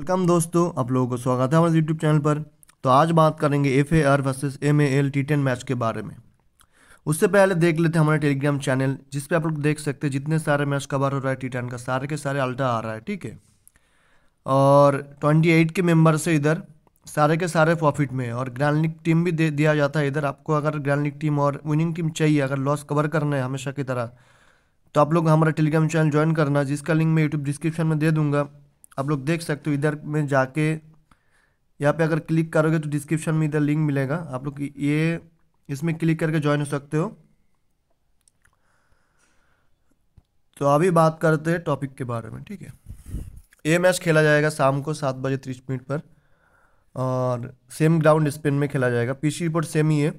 welcome दोस्तों आप लोगों को स्वागत है हमारे यूट्यूब चैनल पर तो आज बात करेंगे F A R versus M A L T ten match के बारे में उससे पहले देख लेते हैं हमारे टेलीग्राम चैनल जिस पे आप लोग देख सकते हैं जितने सारे मैच कवर हो रहा है टी टेन का सारे के सारे अल्टा आ रहा है ठीक है और ट्वेंटी एट के मेम्बर से इधर सारे के सारे प्रॉफिट में और ग्रैंड लीग टीम भी दे दिया जाता है इधर आपको अगर ग्रैंड लीग टीम और विनिंग टीम चाहिए अगर लॉस कवर करना है हमेशा की तरह तो आप लोग हमारा टेलीग्राम चैनल ज्वाइन करना जिसका लिंक मैं यूट्यूब डिस्क्रिप्शन में दे दूंगा आप लोग देख सकते हो इधर में जाके यहाँ पे अगर क्लिक करोगे तो डिस्क्रिप्शन में इधर लिंक मिलेगा आप लोग ये इसमें क्लिक करके ज्वाइन हो सकते हो तो अभी बात करते हैं टॉपिक के बारे में ठीक है ये मैच खेला जाएगा शाम को सात बजे तीस मिनट पर और सेम ग्राउंड स्पेन में खेला जाएगा पीसी रिपोर्ट सेम ही है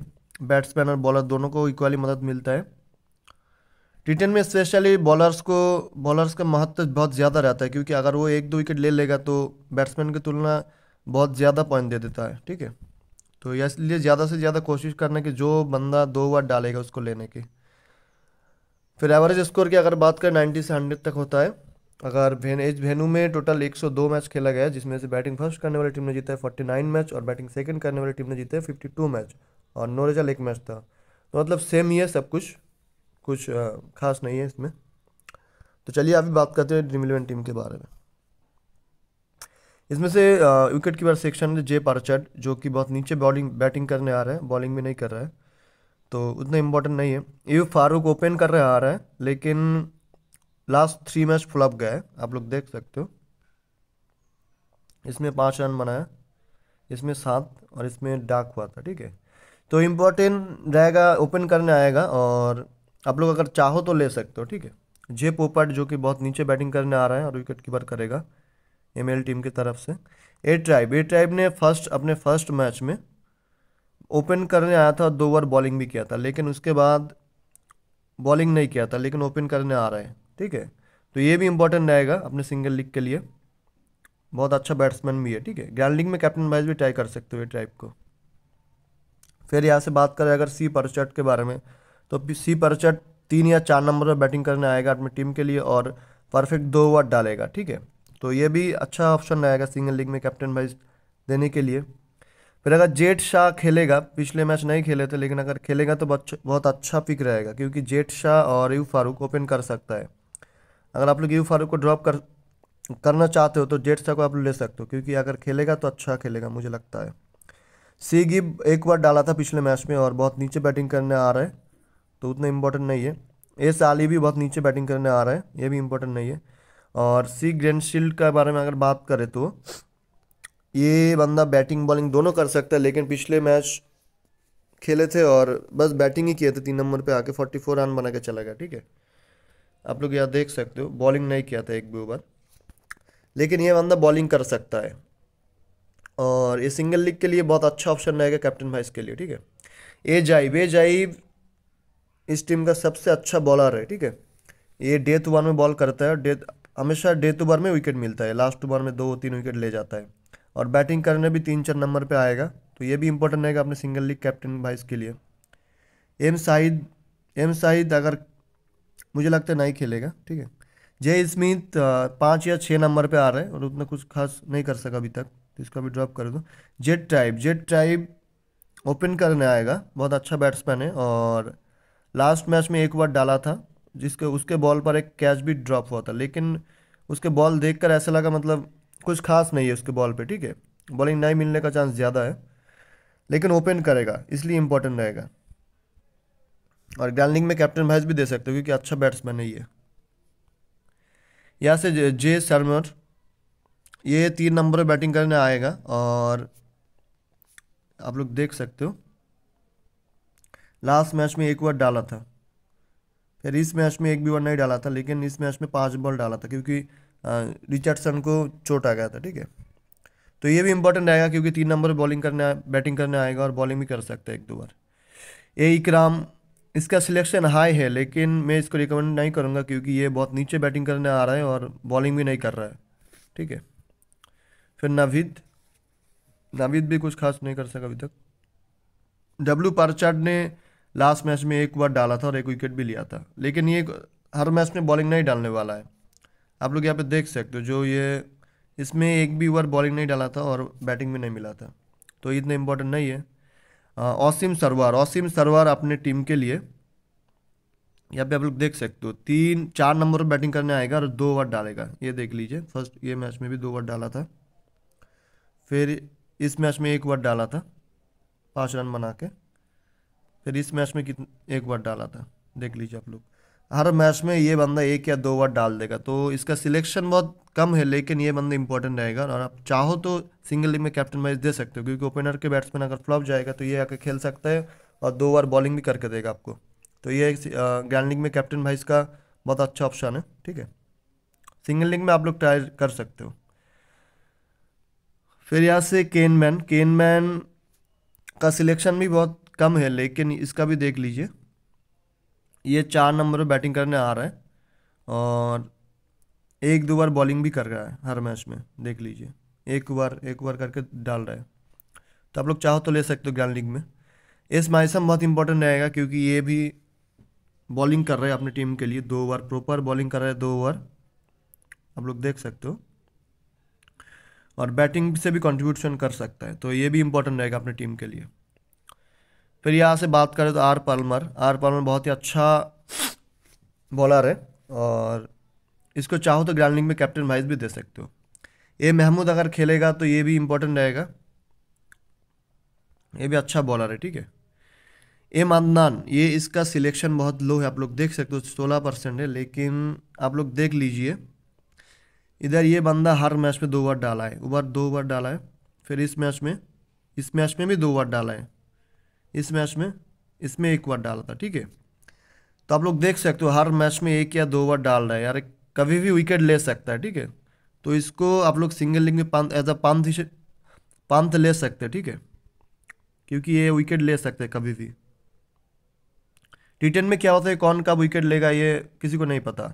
बैट्समैन और बॉलर दोनों को इक्वली मदद मिलता है टी टेन में स्पेशली बॉलर्स को बॉलर्स का महत्व बहुत ज़्यादा रहता है क्योंकि अगर वो एक दो विकेट ले लेगा तो बैट्समैन की तुलना बहुत ज़्यादा पॉइंट दे देता है ठीक है तो इसलिए ज़्यादा से ज़्यादा कोशिश करना कि जो बंदा दो बार डालेगा उसको लेने की फिर एवरेज स्कोर की अगर बात करें नाइन्टी से हंड्रेड तक होता है अगर भेन एज वेन्यू में टोटल 102 मैच खेला गया जिसमें से बैटिंग फर्स्ट करने वाली टीम ने जीता है 49 मैच और बैटिंग सेकंड करने वाली टीम ने है फिफ्टी 52 मैच और नो रिजल्ट एक मैच था तो मतलब सेम ही है सब कुछ कुछ खास नहीं है इसमें तो चलिए अभी बात करते हैं ड्रीम इलेवन टीम के बारे में इसमें से विकेट कीपर सेक्शन जे पार्चर्ड जो कि बहुत नीचे बॉलिंग बैटिंग करने आ रहा है बॉलिंग भी नहीं कर रहा है तो उतना इम्पोर्टेंट नहीं है ये फारूक ओपन कर रहे आ रहा है लेकिन लास्ट थ्री मैच फ्लॉप गए है आप लोग देख सकते हो इसमें पाँच रन बनाया इसमें सात और इसमें डाक हुआ था ठीक है तो इम्पोर्टेंट रहेगा ओपन करने आएगा और आप लोग अगर चाहो तो ले सकते हो ठीक है जे पोपट जो कि बहुत नीचे बैटिंग करने आ रहा है और विकेट कीपर करेगा एम टीम की तरफ से ए ट्राइब ए ट्राइब ने फर्स्ट अपने फर्स्ट मैच में ओपन करने आया था दो ओवर बॉलिंग भी किया था लेकिन उसके बाद बॉलिंग नहीं किया था लेकिन ओपन करने आ रहा है ठीक है तो ये भी इंपॉर्टेंट रहेगा अपने सिंगल लीग के लिए बहुत अच्छा बैट्समैन भी है ठीक है ग्रैंड लीग में कैप्टन वाइज भी ट्राई कर सकते हो ये ट्राइप को फिर यहाँ से बात करें अगर सी परचट के बारे में तो सी परचर तीन या चार नंबर पर बैटिंग करने आएगा अपनी टीम के लिए और परफेक्ट दो ओवर डालेगा ठीक है तो ये भी अच्छा ऑप्शन रहेगा सिंगल लीग में कैप्टन वाइज देने के लिए फिर अगर जेठ शाह खेलेगा पिछले मैच नहीं खेले थे लेकिन अगर खेलेगा तो बहुत अच्छा पिक रहेगा क्योंकि जेठ शाह और यू फारूक ओपन कर सकता है अगर आप लोग यू फारूक को ड्रॉप कर करना चाहते हो तो जेठ शाह को आप ले सकते हो क्योंकि अगर खेलेगा तो अच्छा खेलेगा मुझे लगता है सी गिब एक बार डाला था पिछले मैच में और बहुत नीचे बैटिंग करने आ रहा है तो उतना इम्पोर्टेंट नहीं है ए साली भी बहुत नीचे बैटिंग करने आ रहा है ये भी इम्पोर्टेंट नहीं है और सी ग्रैंड शील्ड के बारे में अगर बात करें तो ये बंदा बैटिंग बॉलिंग दोनों कर सकता है लेकिन पिछले मैच खेले थे और बस बैटिंग ही किए थे तीन नंबर पे आके फोर्टी फोर रन बना के चला गया ठीक है आप लोग यहाँ देख सकते हो बॉलिंग नहीं किया था एक भी ओवर लेकिन ये बंदा बॉलिंग कर सकता है और ये सिंगल लीग के लिए बहुत अच्छा ऑप्शन रहेगा कैप्टन भाई इसके लिए ठीक है ए जाइव ए जाइब इस टीम का सबसे अच्छा बॉलर है ठीक है ये डे टू वन में बॉल करता है डे हमेशा टू बार में विकेट मिलता है लास्ट टू बार में दो तीन विकेट ले जाता है और बैटिंग करने भी तीन चार नंबर पर आएगा तो ये भी इंपॉर्टेंट रहेगा अपने सिंगल लीग कैप्टन भाई के लिए एम साहिद एम साहिद अगर मुझे लगता है नहीं खेलेगा ठीक है जय स्मिथ पाँच या छः नंबर पे आ रहे हैं और उतना कुछ खास नहीं कर सका अभी तक तो इसका भी ड्रॉप कर दो Jet Tribe Jet Tribe open करने आएगा बहुत अच्छा बैट्समैन है और लास्ट मैच में एक बार डाला था जिसके उसके बॉल पर एक कैच भी ड्रॉप हुआ था लेकिन उसके बॉल कर ऐसा लगा मतलब कुछ खास नहीं है उसके बॉल पर ठीक है बॉलिंग नहीं मिलने का चांस ज़्यादा है लेकिन ओपन करेगा इसलिए इम्पोर्टेंट रहेगा और ग्रैंडिंग में कैप्टन भाइज भी दे सकते हो क्योंकि अच्छा बैट्समैन है ये यहाँ से जे शर्म ये तीन नंबर बैटिंग करने आएगा और आप लोग देख सकते हो लास्ट मैच में एक ओवर डाला था फिर इस मैच में एक भी ओवर नहीं डाला था लेकिन इस मैच में पाँच बॉल डाला था क्योंकि रिचर्डसन को चोट आ गया था ठीक है तो ये भी इम्पोर्टेंट रहेगा क्योंकि तीन नंबर बॉलिंग करने बैटिंग करने आएगा और बॉलिंग भी कर सकता है एक दो बार ए इकराम इसका सिलेक्शन हाई है लेकिन मैं इसको रिकमेंड नहीं करूँगा क्योंकि ये बहुत नीचे बैटिंग करने आ रहा है और बॉलिंग भी नहीं कर रहा है ठीक है फिर नवीद नवीद भी कुछ खास नहीं कर सका अभी तक डब्ल्यू पारचार्ड ने लास्ट मैच में एक बार डाला था और एक विकेट भी लिया था लेकिन ये हर मैच में बॉलिंग नहीं डालने वाला है आप लोग यहाँ पे देख सकते हो जो ये इसमें एक भी ओवर बॉलिंग नहीं डाला था और बैटिंग भी नहीं मिला था तो इतना इम्पोर्टेंट नहीं है ओसिम सरवार ओसिम सरवार अपने टीम के लिए यहाँ पे आप लोग देख सकते हो तीन चार नंबर पर बैटिंग करने आएगा और दो ओवर डालेगा ये देख लीजिए फर्स्ट ये मैच में भी दो ओवर डाला था फिर इस मैच में एक ओवर डाला था पाँच रन बना के फिर इस मैच में कितने एक बार डाला था देख लीजिए आप लोग हर मैच में ये बंदा एक या दो बार डाल देगा तो इसका सिलेक्शन बहुत कम है लेकिन ये बंदा इंपॉर्टेंट रहेगा और आप चाहो तो सिंगल लीग में कैप्टन मैच दे सकते हो क्योंकि ओपनर के बैट्समैन अगर फ्लॉप जाएगा तो ये आकर खेल सकता है और दो बार बॉलिंग भी करके देगा आपको तो ये ग्रैंड लीग में कैप्टन भाई का बहुत अच्छा ऑप्शन है ठीक है सिंगल लीग में आप लोग ट्राई कर सकते हो फिर यहाँ से केन मैन केन मैन का सिलेक्शन भी बहुत कम है लेकिन इसका भी देख लीजिए ये चार नंबर पर बैटिंग करने आ रहा है और एक दो बार बॉलिंग भी कर रहा है हर मैच में देख लीजिए एक बार एक बार करके डाल रहा है तो आप लोग चाहो तो ले सकते हो ज्ञान लीग में एस माइसम बहुत इंपॉर्टेंट रहेगा क्योंकि ये भी बॉलिंग कर रहे हैं अपनी टीम के लिए दो ओवर प्रॉपर बॉलिंग कर रहे हैं दो ओवर आप लोग देख सकते हो और बैटिंग से भी कंट्रीब्यूशन कर सकता है तो ये भी इंपॉर्टेंट रहेगा अपनी टीम के लिए फिर यहाँ से बात करें तो आर पलमर आर पलमर बहुत ही अच्छा बॉलर है और इसको चाहो तो ग्राउंडिंग में कैप्टन वाइज भी दे सकते हो ए महमूद अगर खेलेगा तो ये भी इम्पोर्टेंट रहेगा ये भी अच्छा बॉलर है ठीक है ए मदनान ये इसका सिलेक्शन बहुत लो है आप लोग देख सकते हो सोलह परसेंट है लेकिन आप लोग देख लीजिए इधर ये बंदा हर मैच में दो बार डाला है ओवर दो बार डाला है फिर इस मैच में इस मैच में भी दो बार डाला है इस मैच में इसमें एक ओवर डाला था ठीक है तो आप लोग देख सकते हो हर मैच में एक या दो ओवर डाल रहा है यार कभी भी विकेट ले सकता है ठीक है तो इसको आप लोग सिंगल लिंग में पंथ एज अ पंथ पंथ ले सकते हैं ठीक है क्योंकि ये विकेट ले सकते हैं कभी भी टी टेन में क्या होता है कौन कब विकेट लेगा ये किसी को नहीं पता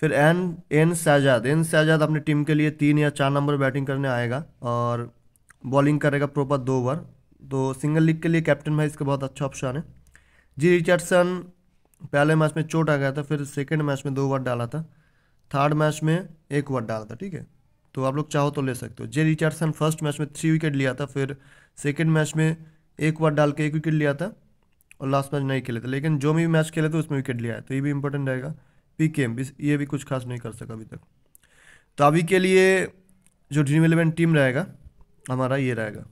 फिर N N Shahzad N Shahzad अपनी टीम के लिए तीन या चार नंबर बैटिंग करने आएगा और बॉलिंग करेगा प्रॉपर दो ओवर तो सिंगल लीग के लिए कैप्टन भाई इसका बहुत अच्छा ऑप्शन है जी रिचर्डसन पहले मैच में चोट आ गया था फिर सेकेंड मैच में दो ओवर डाला था थर्ड मैच में एक ओवर डाला था ठीक है तो आप लोग चाहो तो ले सकते हो जे रिचर्डसन फर्स्ट मैच में थ्री विकेट लिया था फिर सेकेंड मैच में एक ओवर डाल के एक विकेट लिया था और लास्ट मैच नहीं खेले थे लेकिन जो भी मैच खेले थे उसमें विकेट लिया है तो ये भी इंपॉर्टेंट रहेगा पी के ये भी कुछ खास नहीं कर सका अभी तक तो अभी के लिए जो ड्रीम इलेवन टीम रहेगा हमारा ये रहेगा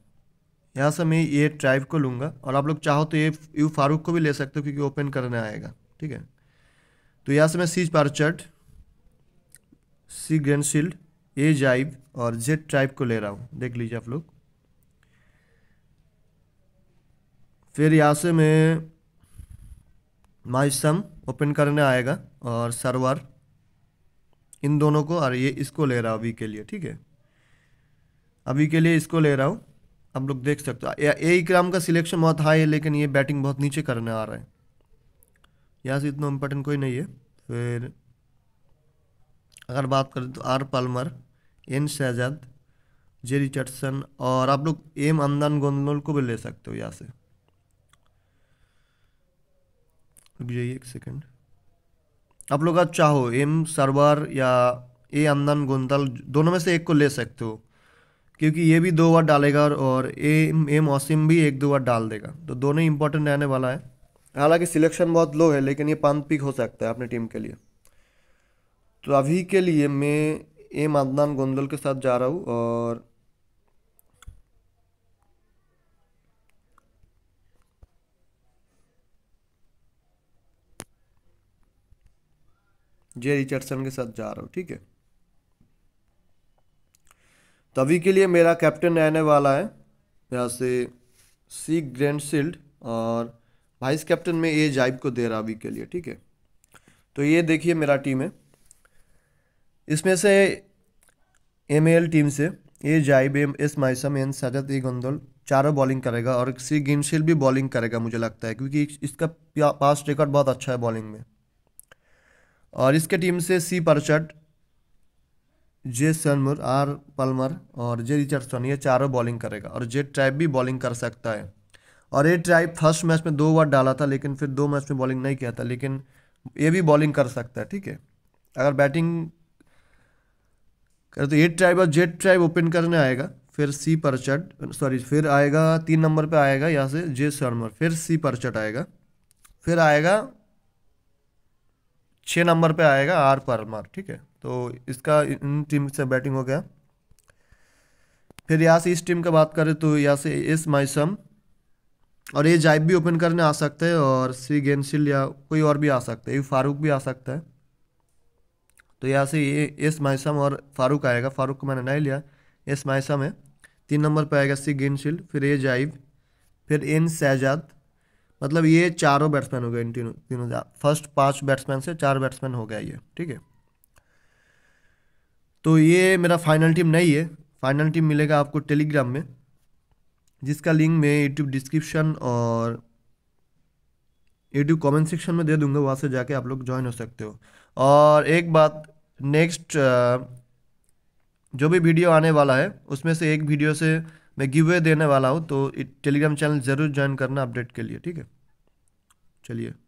यहाँ से मैं ये ट्राइव को लूँगा और आप लोग चाहो तो ये यू फारूक को भी ले सकते हो क्योंकि ओपन करने आएगा ठीक है तो यहाँ से मैं सीज पार्चर्ट सी ग्रेनशील्ड ए जाइव और जेड ट्राइव को ले रहा हूँ देख लीजिए आप लोग फिर यहाँ से मैं माइसम ओपन करने आएगा और सर्वर इन दोनों को और ये इसको ले रहा हूँ अभी के लिए ठीक है अभी के लिए इसको ले रहा हूँ हम लोग देख सकते हैं ए इक्राम e का सिलेक्शन बहुत हाई है लेकिन ये बैटिंग बहुत नीचे करने आ रहा है यहाँ से इतना इम्पोर्टेंट कोई नहीं है फिर अगर बात करें तो R Palmer N Shahzad J Richardson और आप लोग एम अमदान गोंदलोल को भी ले सकते हो यहाँ से जाइए एक सेकेंड आप लोग अगर चाहो एम सरवर या ए अमदान गोंदल दोनों में से एक को ले सकते हो क्योंकि ये भी दो बार डालेगा और ए ए मौसम भी एक दो बार डाल देगा तो दोनों ही इंपॉर्टेंट रहने वाला है हालांकि सिलेक्शन बहुत लो है लेकिन ये पान पिक हो सकता है अपनी टीम के लिए तो अभी के लिए मैं एम मदनान गोंदल के साथ जा रहा हूँ और जे रिचर्डसन के साथ जा रहा हूँ ठीक है तभी के लिए मेरा कैप्टन रहने वाला है यहाँ से सी ग्रैंड शील्ड और वाइस कैप्टन में ए जाइब को दे रहा अभी के लिए ठीक है तो ये देखिए मेरा टीम है इसमें से एम टीम से A Zaib M S Maisam N Sajat A Gandol चारों बॉलिंग करेगा और सी गिनशिल भी बॉलिंग करेगा मुझे लगता है क्योंकि इसका पास रिकॉर्ड बहुत अच्छा है बॉलिंग में और इसके टीम से सी परचट जे सनमुर आर पलमर और जे रिचर्डसन ये चारों बॉलिंग करेगा और जे ट्राइब भी बॉलिंग कर सकता है और ये ट्राइब फर्स्ट मैच में दो बार डाला था लेकिन फिर दो मैच में बॉलिंग नहीं किया था लेकिन ये भी बॉलिंग कर सकता है ठीक है अगर बैटिंग करे तो ये ट्राइब और जेट ट्राइब ओपन करने आएगा फिर सी परचट सॉरी फिर आएगा तीन नंबर पे आएगा यहाँ से जे शर्मर फिर सी परचट आएगा फिर आएगा छः नंबर पे आएगा आर परमर ठीक है तो इसका इन टीम से बैटिंग हो गया फिर यहाँ से इस टीम का बात करें तो यहाँ से एस माइसम और ये जाइब भी ओपन करने आ सकते हैं और सी गेंसिल या कोई और भी आ सकता है ये फारूक भी आ सकता है तो यहाँ से ये एस माइसम और फारूक आएगा फारूक को मैंने नहीं लिया एस माइसम है तीन नंबर पर आएगा सी गेंसिल फिर ए जाइब फिर एन सहजाद मतलब ये चारों बैट्समैन हो गए इन तीनों तीनों फर्स्ट पाँच बैट्समैन से चार बैट्समैन हो गया ये ठीक है तो ये मेरा फाइनल टीम नहीं है फाइनल टीम मिलेगा आपको टेलीग्राम में जिसका लिंक मैं यूट्यूब डिस्क्रिप्शन और यूट्यूब कमेंट सेक्शन में दे दूंगा वहाँ से जाके आप लोग ज्वाइन हो सकते हो और एक बात नेक्स्ट जो भी वीडियो आने वाला है उसमें से एक वीडियो से मैं गिव अवे देने वाला हूँ तो टेलीग्राम चैनल ज़रूर ज्वाइन करना अपडेट के लिए ठीक है चलिए